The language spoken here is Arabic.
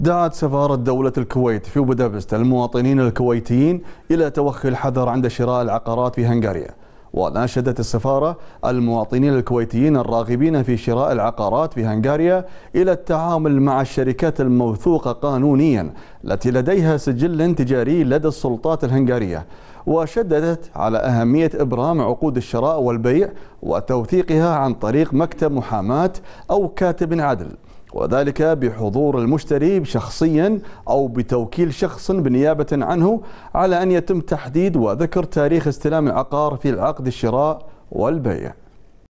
دعت سفارة دولة الكويت في بودابست المواطنين الكويتيين إلى توخي الحذر عند شراء العقارات في هنغاريا وناشدت السفارة المواطنين الكويتيين الراغبين في شراء العقارات في هنغاريا إلى التعامل مع الشركات الموثوقة قانونيا التي لديها سجل تجاري لدى السلطات الهنغارية وشددت على أهمية إبرام عقود الشراء والبيع وتوثيقها عن طريق مكتب محاماة أو كاتب عدل وذلك بحضور المشتري شخصيا أو بتوكيل شخص بنيابة عنه على أن يتم تحديد وذكر تاريخ استلام العقار في العقد الشراء والبيع